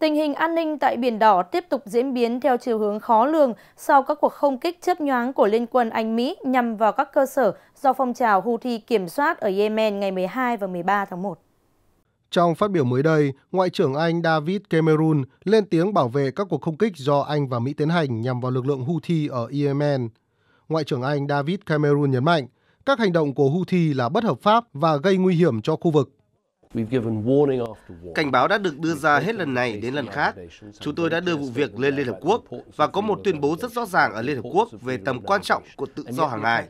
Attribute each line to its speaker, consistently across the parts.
Speaker 1: Tình hình an ninh tại Biển Đỏ tiếp tục diễn biến theo chiều hướng khó lường sau các cuộc không kích chớp nhoáng của Liên quân Anh Mỹ nhằm vào các cơ sở do phong trào Houthi kiểm soát ở Yemen ngày 12 và 13 tháng 1. Trong phát biểu mới đây, Ngoại trưởng Anh David Cameron lên tiếng bảo vệ các cuộc không kích do Anh và Mỹ tiến hành nhằm vào lực lượng Houthi ở Yemen. Ngoại trưởng Anh David Cameron nhấn mạnh, các hành động của Houthi là bất hợp pháp và gây nguy hiểm cho khu vực.
Speaker 2: Cảnh báo đã được đưa ra hết lần này đến lần khác. Chúng tôi đã đưa vụ việc lên Liên Hợp Quốc và có một tuyên bố rất rõ ràng ở Liên Hợp Quốc về tầm quan trọng của tự do hàng hải.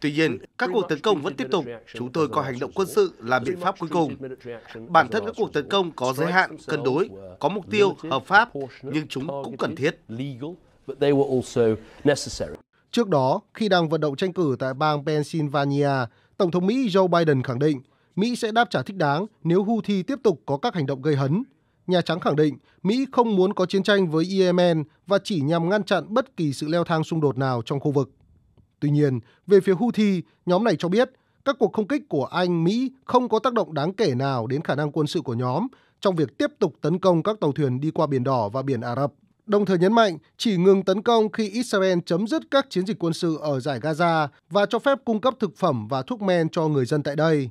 Speaker 2: Tuy nhiên, các cuộc tấn công vẫn tiếp tục. Chúng tôi coi hành động quân sự là biện pháp cuối cùng. Bản thân các cuộc tấn công có giới hạn, cân đối, có mục tiêu, hợp pháp, nhưng chúng cũng cần thiết.
Speaker 1: Trước đó, khi đang vận động tranh cử tại bang Pennsylvania, Tổng thống Mỹ Joe Biden khẳng định Mỹ sẽ đáp trả thích đáng nếu Houthi tiếp tục có các hành động gây hấn. Nhà Trắng khẳng định Mỹ không muốn có chiến tranh với Yemen và chỉ nhằm ngăn chặn bất kỳ sự leo thang xung đột nào trong khu vực. Tuy nhiên, về phía Houthi, nhóm này cho biết các cuộc không kích của Anh, Mỹ không có tác động đáng kể nào đến khả năng quân sự của nhóm trong việc tiếp tục tấn công các tàu thuyền đi qua Biển Đỏ và Biển Ả Rập. Đồng thời nhấn mạnh chỉ ngừng tấn công khi Israel chấm dứt các chiến dịch quân sự ở giải Gaza và cho phép cung cấp thực phẩm và thuốc men cho người dân tại đây.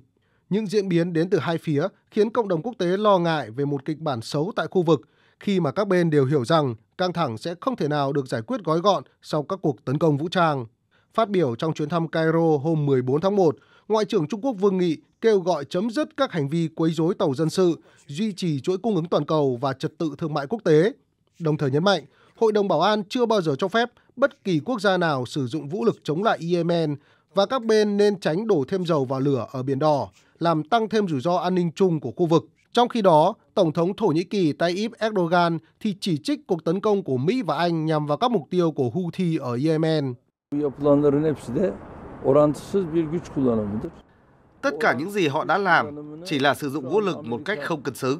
Speaker 1: Những diễn biến đến từ hai phía khiến cộng đồng quốc tế lo ngại về một kịch bản xấu tại khu vực khi mà các bên đều hiểu rằng căng thẳng sẽ không thể nào được giải quyết gói gọn sau các cuộc tấn công vũ trang. Phát biểu trong chuyến thăm Cairo hôm 14 tháng 1, Ngoại trưởng Trung Quốc Vương Nghị kêu gọi chấm dứt các hành vi quấy rối tàu dân sự, duy trì chuỗi cung ứng toàn cầu và trật tự thương mại quốc tế. Đồng thời nhấn mạnh, Hội đồng Bảo an chưa bao giờ cho phép bất kỳ quốc gia nào sử dụng vũ lực chống lại Yemen và các bên nên tránh đổ thêm dầu vào lửa ở Biển Đỏ, làm tăng thêm rủi ro an ninh chung của khu vực. Trong khi đó, Tổng thống Thổ Nhĩ Kỳ Tayyip Erdogan thì chỉ trích cuộc tấn công của Mỹ và Anh nhằm vào các mục tiêu của Houthi ở Yemen.
Speaker 2: Tất cả những gì họ đã làm chỉ là sử dụng vũ lực một cách không cần xứng.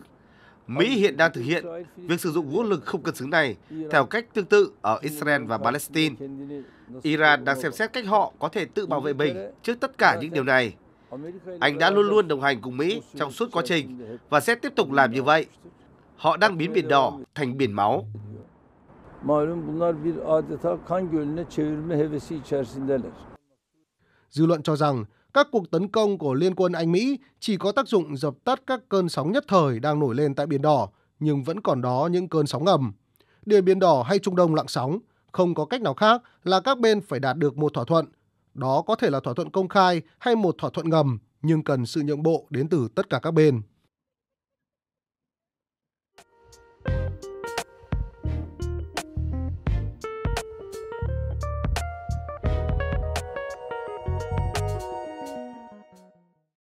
Speaker 2: Mỹ hiện đang thực hiện việc sử dụng vũ lực không cân xứng này theo cách tương tự ở Israel và Palestine. Iran đang xem xét cách họ có thể tự bảo vệ mình trước tất cả những điều này. Anh đã luôn luôn đồng hành cùng Mỹ trong suốt quá trình và sẽ tiếp tục làm như vậy. Họ đang biến Biển Đỏ thành biển máu. Malum bunlar bir adeta kan gölüne
Speaker 1: çevirme hevesi içerisindeler. Dư luận cho rằng các cuộc tấn công của Liên quân Anh Mỹ chỉ có tác dụng dập tắt các cơn sóng nhất thời đang nổi lên tại Biển Đỏ, nhưng vẫn còn đó những cơn sóng ngầm. Địa Biển Đỏ hay Trung Đông lặng sóng, không có cách nào khác là các bên phải đạt được một thỏa thuận. Đó có thể là thỏa thuận công khai hay một thỏa thuận ngầm, nhưng cần sự nhượng bộ đến từ tất cả các bên.